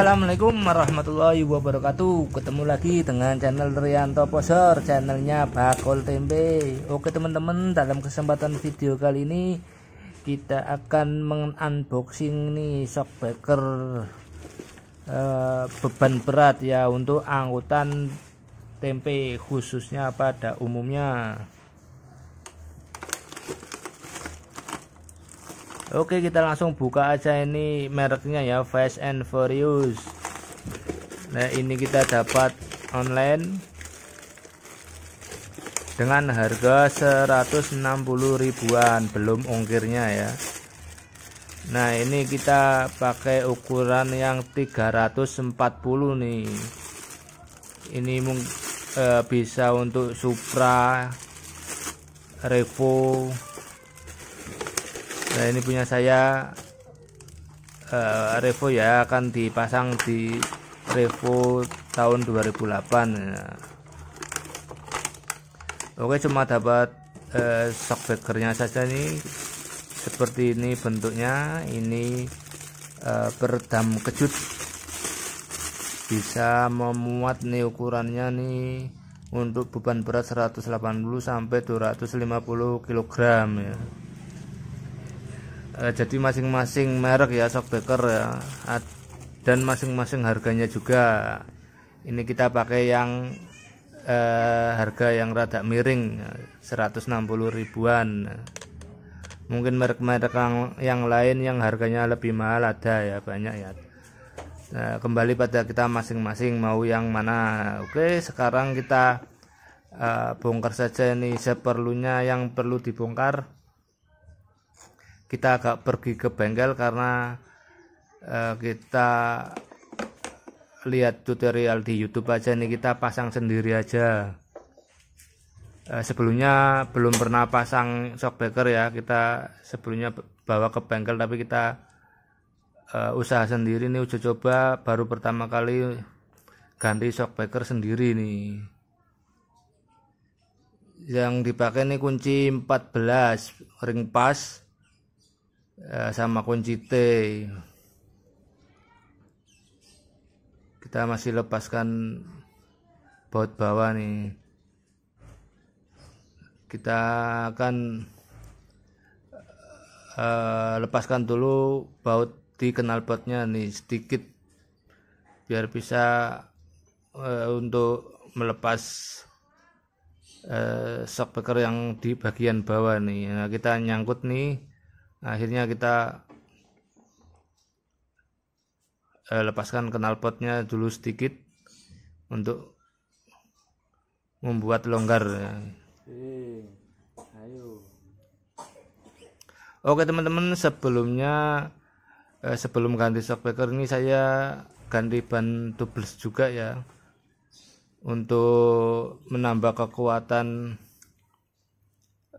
Assalamualaikum warahmatullahi wabarakatuh Ketemu lagi dengan channel Rianto Poser Channelnya Bakul Tempe Oke teman-teman dalam kesempatan video kali ini Kita akan mengunboxing nih shockbreaker uh, eh, Beban berat ya untuk angkutan tempe khususnya pada umumnya Oke kita langsung buka aja ini mereknya ya Fast and Furious Nah ini kita dapat online Dengan harga 160 ribuan Belum ongkirnya ya Nah ini kita pakai ukuran yang 340 nih Ini e, bisa untuk Supra Revo nah ini punya saya uh, Revo ya akan dipasang di Revo tahun 2008 ya oke cuma dapat uh, eh, shockbackernya saja nih seperti ini bentuknya ini uh, kecut kejut bisa memuat nih ukurannya nih untuk beban berat 180 sampai 250 kg ya. Eh, jadi masing-masing merek ya shockbreaker ya dan masing-masing harganya juga ini kita pakai yang eh, harga yang rada miring 160 ribuan mungkin merek-merek yang, yang lain yang harganya lebih mahal ada ya banyak ya nah, kembali pada kita masing-masing mau yang mana oke sekarang kita eh, bongkar saja ini seperlunya yang perlu dibongkar kita agak pergi ke bengkel karena uh, kita lihat tutorial di YouTube aja nih kita pasang sendiri aja uh, sebelumnya belum pernah pasang shockbreaker ya kita sebelumnya bawa ke bengkel tapi kita uh, usaha sendiri nih uji coba baru pertama kali ganti shockbreaker sendiri nih yang dipakai ini kunci 14 ring pas Eh, sama kunci T kita masih lepaskan baut bawah nih kita akan uh, lepaskan dulu baut di knalpotnya nih sedikit biar bisa uh, untuk melepas uh, shock breaker yang di bagian bawah nih nah, kita nyangkut nih Nah, akhirnya kita eh, lepaskan knalpotnya dulu sedikit untuk membuat longgar hmm, oke teman-teman sebelumnya eh, sebelum ganti shockbreaker ini saya ganti ban tubeless juga ya untuk menambah kekuatan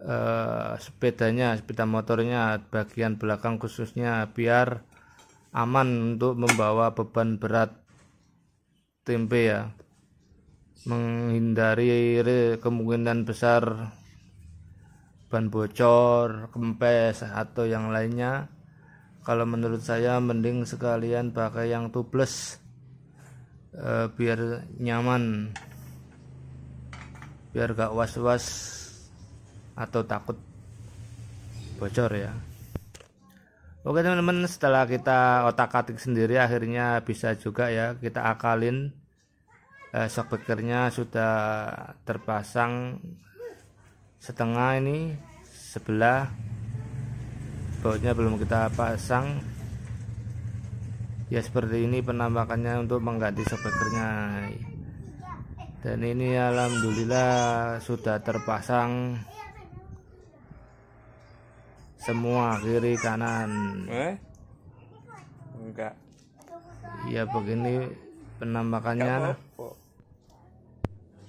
Eh, sepedanya sepeda motornya bagian belakang khususnya biar aman untuk membawa beban berat tempe ya menghindari kemungkinan besar ban bocor, kempes atau yang lainnya. Kalau menurut saya mending sekalian pakai yang tubeless eh, biar nyaman, biar gak was-was atau takut bocor ya Oke teman-teman setelah kita otak-atik sendiri akhirnya bisa juga ya kita akalin eh, shock sudah terpasang setengah ini sebelah bautnya belum kita pasang ya seperti ini penampakannya untuk mengganti shock dan ini alhamdulillah sudah terpasang semua kiri kanan eh? enggak ya begini penampakannya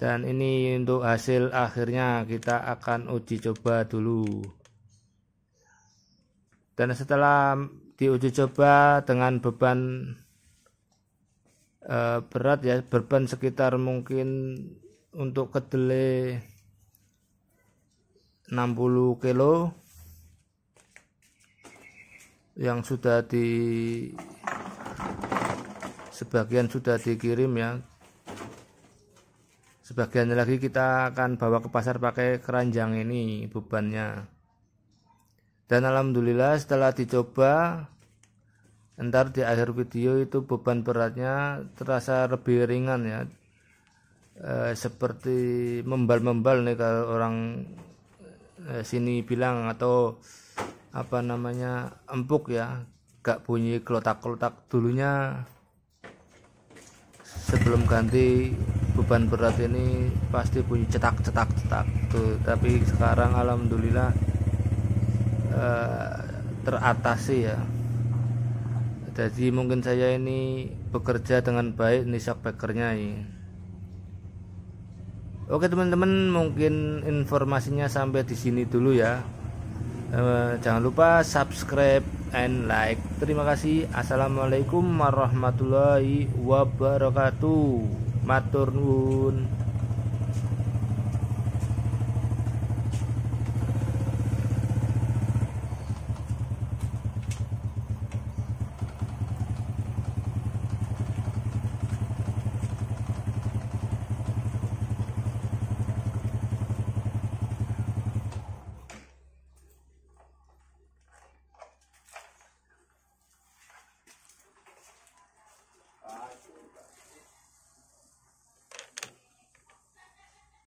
dan ini untuk hasil akhirnya kita akan uji coba dulu dan setelah diuji coba dengan beban e, berat ya beban sekitar mungkin untuk kedelai 60 kilo yang sudah di sebagian sudah dikirim ya sebagian lagi kita akan bawa ke pasar pakai keranjang ini bebannya dan alhamdulillah setelah dicoba ntar di akhir video itu beban beratnya terasa lebih ringan ya e, seperti membal-membal nih kalau orang e, sini bilang atau apa namanya empuk ya gak bunyi kelotak-kelotak dulunya sebelum ganti beban berat ini pasti bunyi cetak cetak cetak tuh tapi sekarang alhamdulillah uh, teratasi ya jadi mungkin saya ini bekerja dengan baik nih shock packernya ini Oke teman-teman mungkin informasinya sampai di sini dulu ya Eh, jangan lupa subscribe and like. Terima kasih. Assalamualaikum warahmatullahi wabarakatuh. Matur